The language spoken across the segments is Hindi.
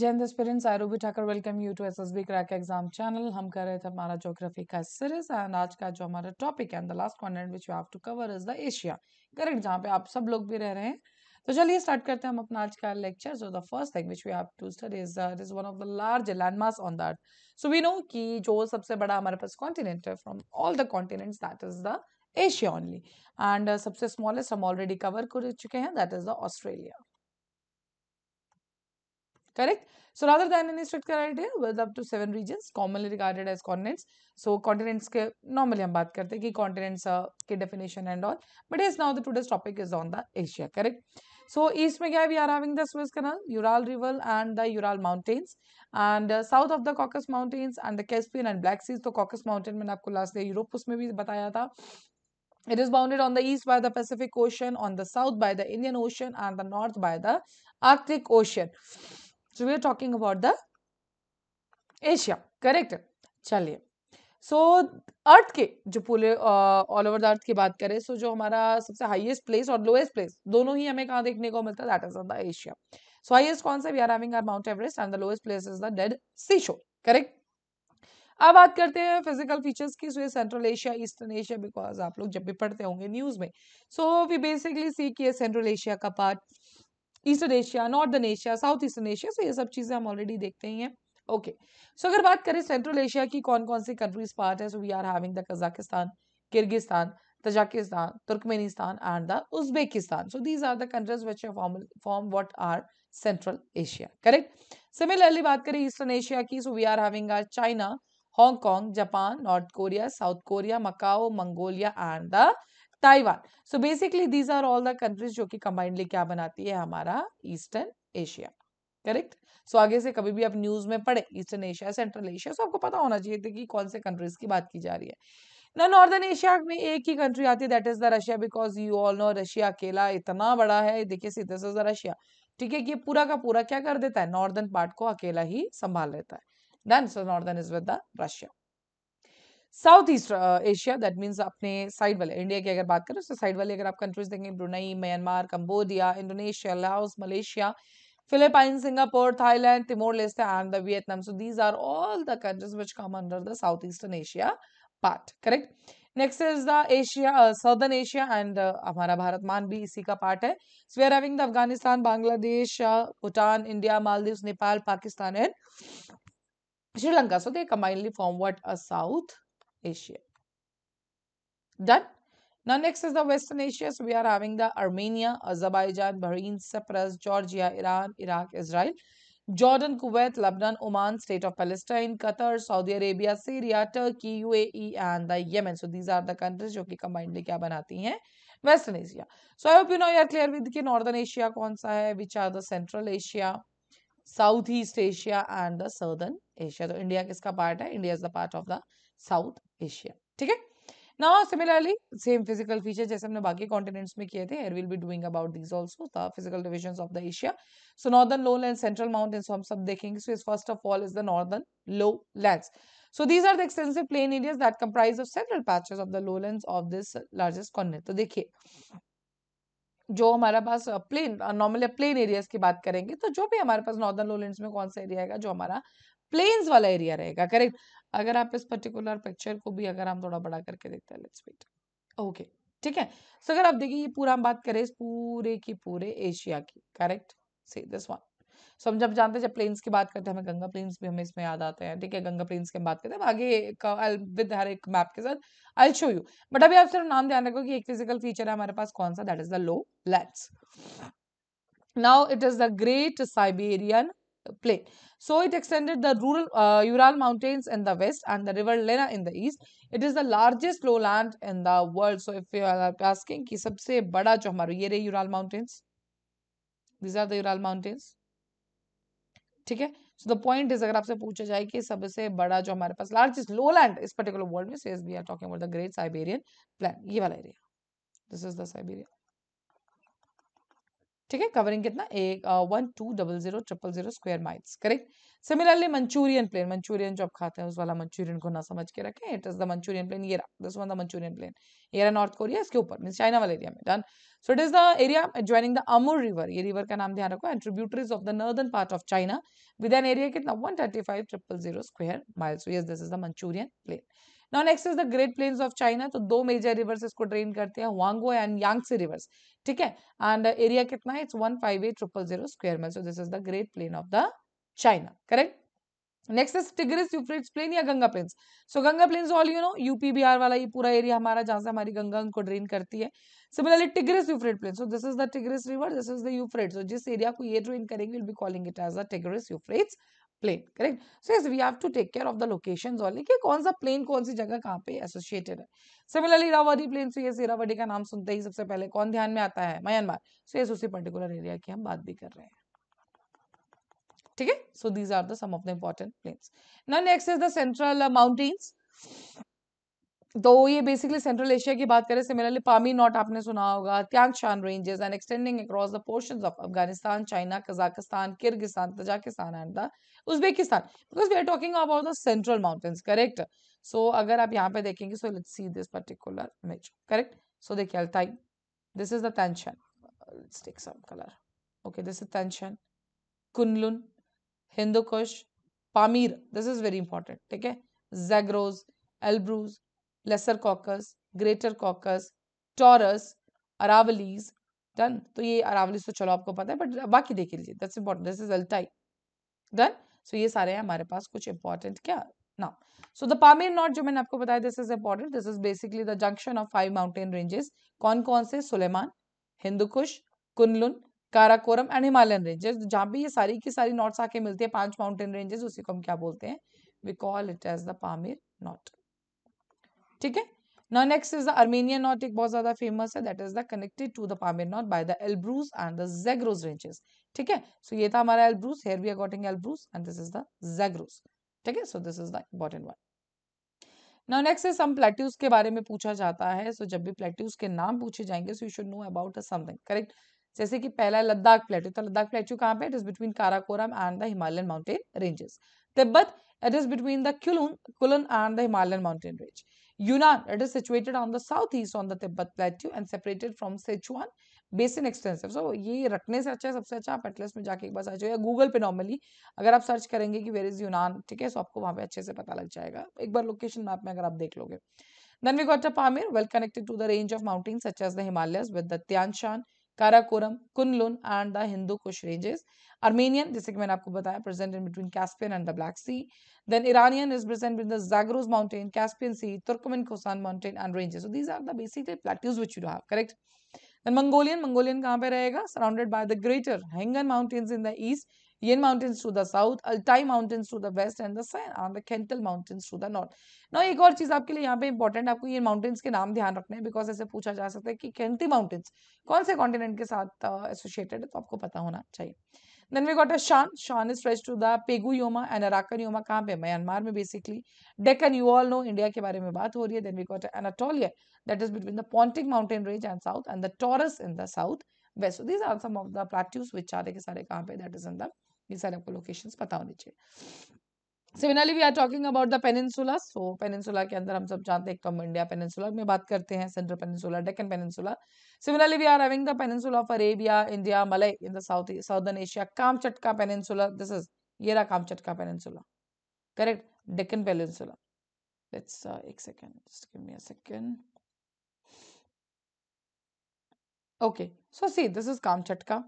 Jain parents I Ruby Thakar welcome you to SSB crack exam channel हम कर रहे थे हमारा ज्योग्राफी का सीरीज एंड आज का जो हमारा टॉपिक है the last content which you have to cover is the Asia correct जहाँ पे आप सब लोग भी रह रहे हैं तो चलिए स्टार्ट करते हैं हम अपना आज का lecture so the first thing which we have to study is that is one of the large landmark on that so we know कि जो सबसे बड़ा हमारे पास कॉन्टिनेंट है from all the continents that is the Asia only and सबसे स्मॉलेस्ट हम ऑलरेडी कवर कर चुके हैं that is the Australia correct so rather than any strict idea with up to seven regions commonly regarded as continents so continents ke normally hum baat karte ki continents uh, के definition and all but yes now the today's topic is on the Asia correct so east mein kya है we are having the Suez Canal Ural River and the Ural Mountains and uh, south of the Caucasus Mountains and the Caspian and Black Seas तो Caucasus Mountain mein aapko last day Europe उसमें bhi bataya tha It is bounded on the east by the Pacific Ocean, on the south by the Indian Ocean, and the north by the Arctic Ocean. So we are talking about the Asia correct चलिए सो अर्थ के जो पूरे ऑल ओवर द अर्थ की बात करें सो so जो हमारा सबसे हाईएस्ट प्लेस और लोएस्ट प्लेस दोनों ही हमें कहाँ देखने को मिलता है that is the Asia so highest कौन सा we are having are Mount Everest and the lowest place is the Dead Sea show correct अब बात करते हैं फिजिकल फीचर्स की सो ये central Asia eastern Asia because आप लोग जब भी पढ़ते होंगे न्यूज में सो वी बेसिकली सी कि सेंट्रल एशिया का part eastern Asia northern Asia south eastern Asia so ये सब चीज़ें हम ऑलरेडी देखते ही हैं ओके सो अगर बात करें सेंट्रल एशिया की कौन कौन सी कंट्रीज पार्ट है so we are having the Kazakhstan Kyrgyzstan Tajikistan Turkmenistan and the Uzbekistan so these are the countries which form what are central Asia correct similarly बात करें ईस्टर्न एशिया की so we are having are China Hong Kong Japan North Korea South Korea Macao Mongolia and the Taiwan so basically these are all the countries जो कि कंबाइंडली क्या बनाती है हमारा ईस्टर्न एशिया करेक्ट सो आगे से कभी भी आप न्यूज में पढ़े eastern Asia central Asia so आपको पता होना चाहिए था कि कौन से कंट्रीज की बात की जा रही है ना नॉर्दर्न एशिया में एक ही कंट्री आती है that is the Russia because you all know Russia अकेला इतना बड़ा है देखिए सीधे से रशिया ठीक है ये पूरा का पूरा क्या कर देता है नॉर्दर्न पार्ट को अकेला ही संभाल लेता है done so northern is with the Russia south east Asia that means अपने साइड वाले इंडिया की अगर बात करें तो साइड वाले अगर आप कंट्रीज देखेंगे Brunei Myanmar Cambodia Indonesia Laos Malaysia Philippine Singapore Thailand Timor Leste and the Vietnam so these are all the countries which come under the south eastern Asia part correct next is the Asia southern Asia and हमारा भारत मान भी इसी का पार्ट है so we are having the Afghanistan Bangladesh Bhutan India Maldives Nepal Pakistan and Sri Lanka so they combinely form what a south Asia. Done. Now next is the Western Asia. So we are having the Armenia, Azerbaijan, Bahrain, Cyprus, Georgia, Iran, Iraq, Israel, Jordan, Kuwait, Lebanon, Oman, State of Palestine, Qatar, Saudi Arabia, Syria, Turkey, UAE and the Yemen. So these are the countries जो कि combined क्या बनाती हैं Western Asia. So I hope you know you are clear with कि Northern Asia कौन सा है which are the Central Asia, Southeast Asia and the Southern Asia. तो India किसका part है? India is the part of the south Asia ठीक है ना सिमिलरली सेम फिजिकल फीचर जैसे हमने बाकी कॉन्टिनेंट्स में किए थे air will be doing about this also the physical division of the Asia so northern low land central mountains हम सब देखेंगे so is first of all is the northern low land so these are the extensive plain areas that comprise of of several of the low land of this largest continent. तो देखिए जो हमारा पास प्लेन नॉर्मली प्लेन एरियाज की बात करेंगे तो जो भी हमारे पास नॉर्दर्न लोलैंड्स में कौन सा एरिया है जो हमारा प्लेन्स वाला एरिया रहेगा करेक्ट अगर आप इस पर्टिकुलर पिक्चर को भी अगर हम थोड़ा बड़ा करके देखते हैं लेट्स वेट ओके ठीक है सो अगर आप देखिए ये पूरा हम बात करें इस पूरे की पूरे एशिया की correct see this one so हम जब जानते हैं जब प्लेन्स की बात करते हैं हमें गंगा प्लेन्स भी हमें इसमें याद आते हैं ठीक है गंगा प्लेन्स की हम बात करते हैं आगे विद हर एक मैप के साथ आई शो यू बट अभी आप सिर्फ नाम ध्यान रखो कि एक फिजिकल फीचर है हमारे पास कौन सा that is the low lands now it is the great Siberian plain. So it extended the rural uh, Ural Mountains in the west and the river Lena in the east. It is the largest lowland in the world. So if you are asking कि सबसे बड़ा जो हमारा ये रहे Ural Mountains. These are the Ural Mountains. ठीक है सो द पॉइंट इज अगर आपसे पूछा जाए कि सबसे बड़ा जो हमारे पास लार्जेस्ट लोलैंड इस पर्टिकुलर वर्ल्ड में says we are talking about the great Siberian plain ये वाला area this is the Siberia ठीक है कवरिंग कितना एक one two double zero triple zero square miles correct similarly Manchurian plain Manchurian जो आप खाते हैं उस वाला मंचूरियन को ना समझ के रखें it is the Manchurian plain ये this one the Manchurian plain ये नॉर्थ कोरिया इसके ऊपर मीन चाइना वाले एरिया में done so it is the area joining the Amur river ये रिवर का नाम ध्यान रखो and tributaries of the northern part of China with an area कितना one thirty five triple zero square miles this is the Manchurian plain non access the great planes of China तो दो मेजर रिवर्स इसको ड्रेन करते हैं वांगो एंड यांगसे रिवर्स ठीक है एंड एरिया कितना है it's one five eight triple zero square mile so this is the great plain of the China correct next is Tigris Euphrates plain या Ganga plains so Ganga plains all you know UP Bihar वाला ये पूरा एरिया हमारा जहां से हमारी गंगा उनको ड्रेन करती है similarly Tigris Euphrate plain so this is the Tigris river this is the Euphrate so जिस एरिया को ये ड्रेन करेंगे will be calling it as the Tigris Euphrates plain correct so yes we have to take care of the locations all कि कौन सा प्लेन कौन सी जगह कहाँ पे एसोसिएटेड है similarly Irrawaddy plain so yes Irrawaddy का नाम सुनते ही सबसे पहले कौन ध्यान में आता है म्यांमार सो यस उसी पर्टिकुलर एरिया की हम बात भी कर रहे हैं ठीक है so these are the some of the important plains now next is the central mountains तो ये बेसिकली सेंट्रल एशिया की बात करें सिमिलरली पामी नॉट आपने सुना होगा Tian Shan ranges and extending across the portion of Afghanistan China Kazakhstan Kyrgyzstan Tajikistan and the Uzbekistan because we are talking about the central mountains correct so अगर आप यहाँ पे देखेंगे so let see this particular image correct so देखिए Altai this is the Tian Shan let's take some colour okay this is Tian Shan Kunlun Hindu Kush Pamir this is very important ठीक है Zagros Elburz lesser Caucasus greater caucus Taurus Aravallis done तो ये अरावलीज तो चलो आपको पता है बट बाकी देख लीजिए that's important this is Altai done so ये सारे हैं हमारे पास कुछ इंपॉर्टेंट क्या ना सो द पामेर नॉट जो मैंने आपको बताया this is important this is basically the junction of five mountain ranges कौन कौन से Sulaiman Hindu Kush Kunlun Karakoram and Himalayan ranges जहां भी ये सारी की सारी नॉट्स आके मिलती है पांच माउंटेन रेंजेस उसी को हम क्या बोलते हैं we call it as the Pamir knot ठीक है ना next is the Armenian knot एक बहुत ज्यादा फेमस है that is the connected to the Pamir knot by the Elburz and the Zagros ranges ठीक है सो ये था हमारा Elburz here we are getting Elburz and this is the Zagros ठीक है so this is the important one now next is some plateaus के बारे में पूछा जाता है सो so जब भी प्लेट्यूज के नाम पूछे जाएंगे so you should know about something correct जैसे कि पहला है लद्दाख प्लेट्यू तो लद्दाख प्लेट्यू कहां पे it is between Karakoram and the Himalayan mountain ranges Tibet it is between the Kunlun and the Himalayan mountain range Yunnan, it is situated on the southeast on the Tibet plateau and separated from Sichuan Basin extensive. So ये रखने से अच्छा है सबसे अच्छा आप एटलेस में जाके एक बार सर्च या गूगल पे नॉर्मली अगर आप सर्च करेंगे कि वेर इज यूनान ठीक है सो आपको वहाँ पे अच्छे से पता लग जाएगा एक बार लोकेशन मैप में अगर आप देख लोगे Then we got a Pamir, well connected to the range of mountains such as the Himalayas with the Tian Shan Karakoram, Kunlun and the Hindu Kush ranges. Armenian, जैसे कि I have बताया, present in between Caspian and the Black Sea. Then Iranian is present between the Zagros mountain, Caspian Sea, Turkmen Khosan mountain and ranges. So these are the basically plateaus which you have, correct? Then Mongolian Mongolian कहाँ पे रहेगा surrounded by the greater Khingan mountains in the east Yin mountains to the south Altai mountains to the west and the Khentii mountains to the north no एक और चीज आपके लिए यहाँ पे इंपॉर्टेंट आपको ये माउंटेन्स के नाम ध्यान रखने हैं बिकॉज ऐसे पूछा जा सकता है कि खेंटी माउंटेन्स कौन से कॉन्टिनेंट के साथ एसोसिएटेड uh, है तो आपको पता होना चाहिए then we got a Shan Shan is fresh to the Pegu Yoma and Arakan Yoma कहाँ पे म्यांमार में basically Deccan you all know India के बारे में बात हो रही है then we got Anatolia that is between the Pontic mountain range and south and the Taurus in the south west these are some of the plateaus which सारे के सारे कहाँ पे दैट इज इन द ये सारे आपको लोकेशंस पता होने चाहिए similarly we are talking about the peninsula so peninsula के अंदर हम सब जानते हैं कम इंडिया पेनिनसुला में बात करते हैं central peninsula Deccan peninsula similarly we are having the peninsula of Arabia India Malay in the south southern Asia Kamchatka peninsula this is ये रहा Kamchatka peninsula correct Deccan peninsula let's एक second just give me a second okay so see this is Kamchatka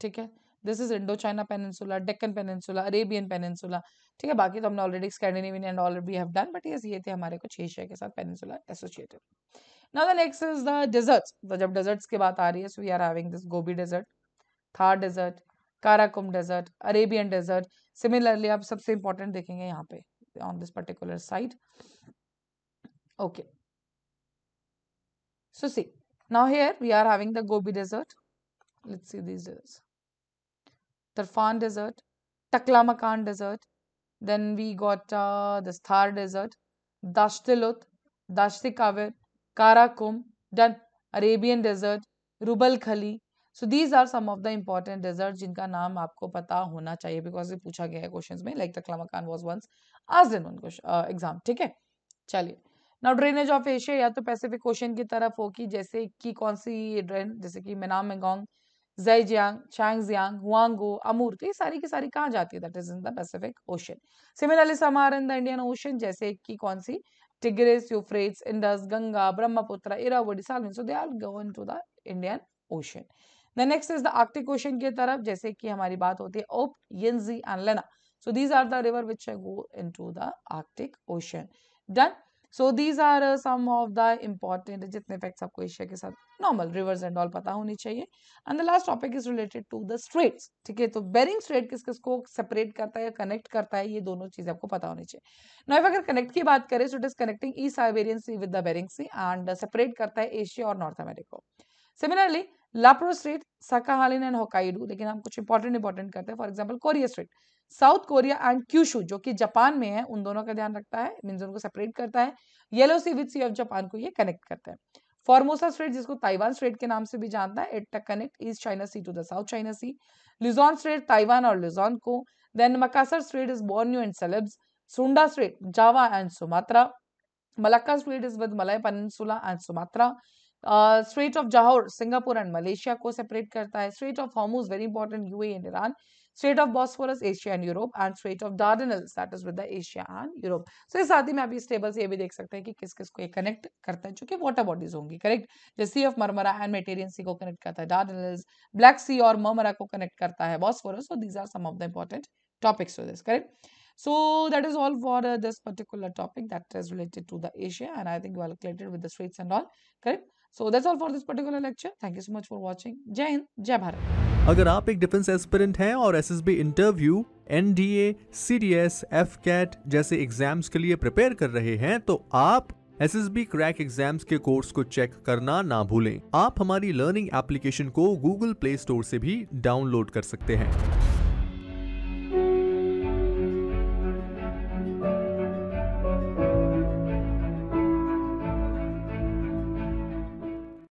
ठीक है this is Indo China peninsula Deccan peninsula Arabian peninsula ठीक है बाकी तो हमने already Scandinavian and all we have done but yes ये थे हमारे कुछ एशिया के साथ peninsula associated now the next is the deserts तो जब डेजर्ट्स की बात आ रही है so we are having this Gobi desert Thar desert Karakum desert Arabian desert similarly आप सबसे इंपॉर्टेंट देखेंगे यहाँ पे on this particular site okay so see now here we are having the gobi desert let's see this deserts Tarfan Desert, Taklamakan Desert. Then we got uh, the Thar Desert, Dashtilut, Dashtikavir, Karakum, then Arabian Desert, Rubal Khali. So these are some of the important desert जिनका नाम आपको पता होना चाहिए बिकॉज ये पूछा गया है क्वेश्चन में लाइक तकला मकान वॉज वंस आज इन वन एग्जाम ठीक है चलिए नाउ ड्रेनेज ऑफ एशिया या तो पैसिफिक ओशन की तरफ हो कि जैसे कि कौन सी ड्रेन जैसे कि मेनाम मेगोंग जयजियांग चांगजियांग हुआंगो अमूर तो ये सारी की सारी कहाँ जाती है that is in the Pacific ocean similarly समार इन द इंडियन ओशन जैसे कि कौन सी Tigris Euphrates Indus Ganga Brahmaputra Irrawaddy सालमिन so they are going to the Indian ocean the next is the Arctic ocean की तरफ जैसे कि हमारी बात होती है ओप Yenisei and Lena so these are the river which go in to the Arctic ocean done so these are some of the important जितने फैक्ट्स आपको एशिया के साथ नॉर्मल रिवर्स एंड ऑल पता होनी चाहिए and the last topic is related to the straits ठीक है तो बेरिंग स्ट्रेट किस किस को सेपरेट करता है या कनेक्ट करता है ये दोनों चीज़ आपको पता होनी चाहिए नाइफ अगर कनेक्ट की बात करें सो इट इज कनेक्टिंग ई Siberian sea with the Bering sea and separate करता है एशिया और north America similarly La Perouse strait Sakhalin and Hokkaido लेकिन हम कुछ इंपॉर्टेंट इंपॉर्टेंट करते हैं for example Korea strait south Korea and Kyushu जो कि जापान में है उन दोनों का ध्यान रखता है मीन उनको सेपरेट करता है yellow sea with sea of Japan को ये कनेक्ट करता है फॉर्मोसा स्ट्रेट जिसको ताइवान स्ट्रेट के नाम से भी जानता है it connect east China sea to the south China sea Luzon strait Taiwan और लिजोन को then Makassar strait is Borneo and Celebes Sunda strait Java and Sumatra Malacca strait is with Malay peninsula and Sumatra strait of Johor Singapore and Malaysia को सेपरेट करता है strait of Hormuz very important U and Iran strait of Bosphorus Asia and Europe and strait of Dardanelles that is with the Asia and Europe so इस साथ ही में आप इस टेबल से ये भी देख सकते हैं कि किस किस को ये कनेक्ट करता है चूंकि वाटर बॉडीज होंगी करेक्ट जैसे sea of Marmara and Mediterranean sea को कनेक्ट करता है डार्डनल्स ब्लैक सी और मरमरा को कनेक्ट करता है Bosphorus so these are some of the important topics for this correct so that is all for uh, this particular topic that is related to the asia and i think well related with the straits and all correct so that's all for this particular lecture thank you so much for watching जय हिंद जय भारत अगर आप एक डिफेंस एस्पिरेंट हैं और S interview N D A C D S F CAT जैसे एग्जाम्स के लिए प्रिपेयर कर रहे हैं तो आप S S B crack exams के कोर्स को चेक करना ना भूलें आप हमारी लर्निंग एप्लीकेशन को गूगल प्ले स्टोर से भी डाउनलोड कर सकते हैं